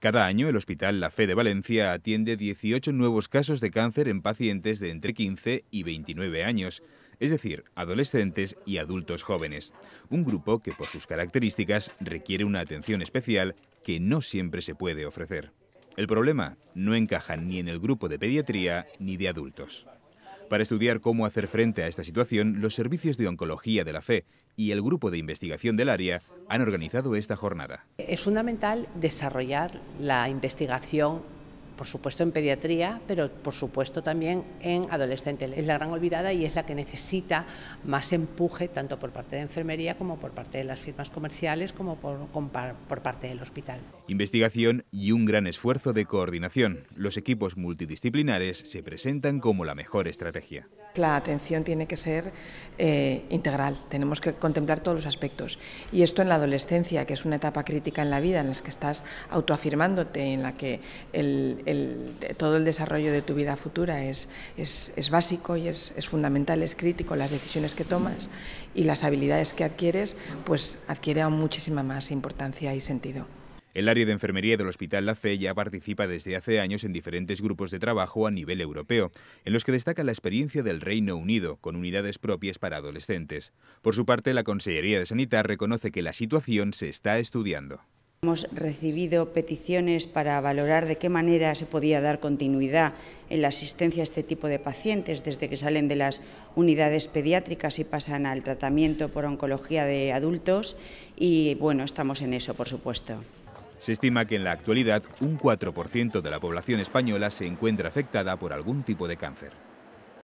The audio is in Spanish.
Cada año, el Hospital La Fe de Valencia atiende 18 nuevos casos de cáncer en pacientes de entre 15 y 29 años, es decir, adolescentes y adultos jóvenes. Un grupo que, por sus características, requiere una atención especial que no siempre se puede ofrecer. El problema no encaja ni en el grupo de pediatría ni de adultos. Para estudiar cómo hacer frente a esta situación, los servicios de oncología de la fe y el grupo de investigación del área han organizado esta jornada. Es fundamental desarrollar la investigación por supuesto en pediatría, pero por supuesto también en adolescente... Es la gran olvidada y es la que necesita más empuje tanto por parte de enfermería como por parte de las firmas comerciales como por, por parte del hospital. Investigación y un gran esfuerzo de coordinación. Los equipos multidisciplinares se presentan como la mejor estrategia. La atención tiene que ser eh, integral, tenemos que contemplar todos los aspectos. Y esto en la adolescencia, que es una etapa crítica en la vida, en la que estás autoafirmándote, en la que el, todo el desarrollo de tu vida futura es, básico y es, fundamental, es crítico, las decisiones que tomas y las habilidades que adquieres, pues adquiere muchísima más importancia y sentido. El área de enfermería del Hospital La Fe ya participa desde hace años en diferentes grupos de trabajo a nivel europeo, en los que destaca la experiencia del Reino Unido, con unidades propias para adolescentes. Por su parte, la Consellería de Sanidad reconoce que la situación se está estudiando. Hemos recibido peticiones para valorar de qué manera se podía dar continuidad en la asistencia a este tipo de pacientes desde que salen de las unidades pediátricas y pasan al tratamiento por oncología de adultos y bueno, estamos en eso, por supuesto. Se estima que en la actualidad un 4% de la población española se encuentra afectada por algún tipo de cáncer.